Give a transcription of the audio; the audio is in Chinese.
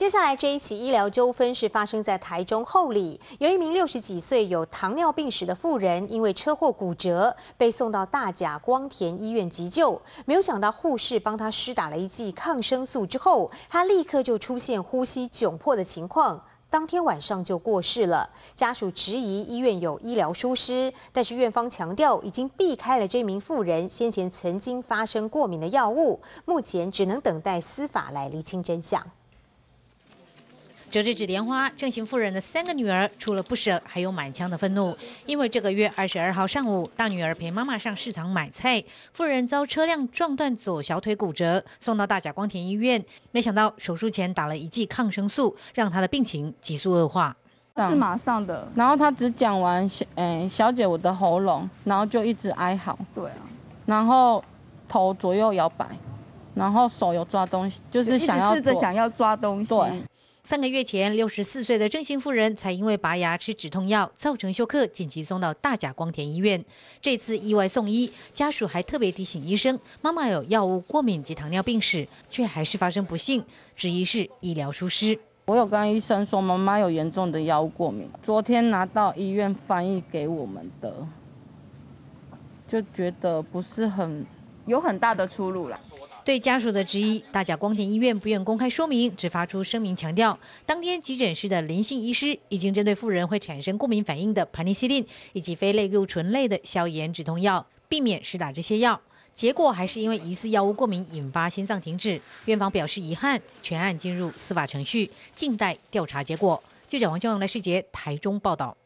接下来这一起医疗纠纷是发生在台中后里，有一名六十几岁有糖尿病史的妇人，因为车祸骨折被送到大甲光田医院急救，没有想到护士帮他施打了一剂抗生素之后，他立刻就出现呼吸窘迫的情况，当天晚上就过世了。家属质疑医院有医疗疏失，但是院方强调已经避开了这名妇人先前曾经发生过敏的药物，目前只能等待司法来厘清真相。折纸纸莲花，郑行妇人的三个女儿除了不舍，还有满腔的愤怒。因为这个月二十二号上午，大女儿陪妈妈上市场买菜，妇人遭车辆撞断左小腿骨折，送到大甲光田医院。没想到手术前打了一剂抗生素，让她的病情急速恶化。是马上的。然后她只讲完“小，哎，小姐，我的喉咙”，然后就一直哀嚎。对啊。然后头左右摇摆，然后手有抓东西，就是想要，试着想要抓东西。对。三个月前，六十四岁的郑姓妇人才因为拔牙吃止痛药造成休克，紧急送到大甲光田医院。这次意外送医，家属还特别提醒医生，妈妈有药物过敏及糖尿病史，却还是发生不幸，质疑是医疗疏失。我有跟医生说，妈妈有严重的药物过敏，昨天拿到医院翻译给我们的，就觉得不是很有很大的出入了。对家属的质疑，大甲光田医院不愿公开说明，只发出声明强调，当天急诊室的林姓医师已经针对妇人会产生过敏反应的盘尼西林以及非类固醇类的消炎止痛药，避免施打这些药。结果还是因为疑似药物过敏引发心脏停止，院方表示遗憾，全案进入司法程序，静待调查结果。记者王教荣、赖世杰台中报道。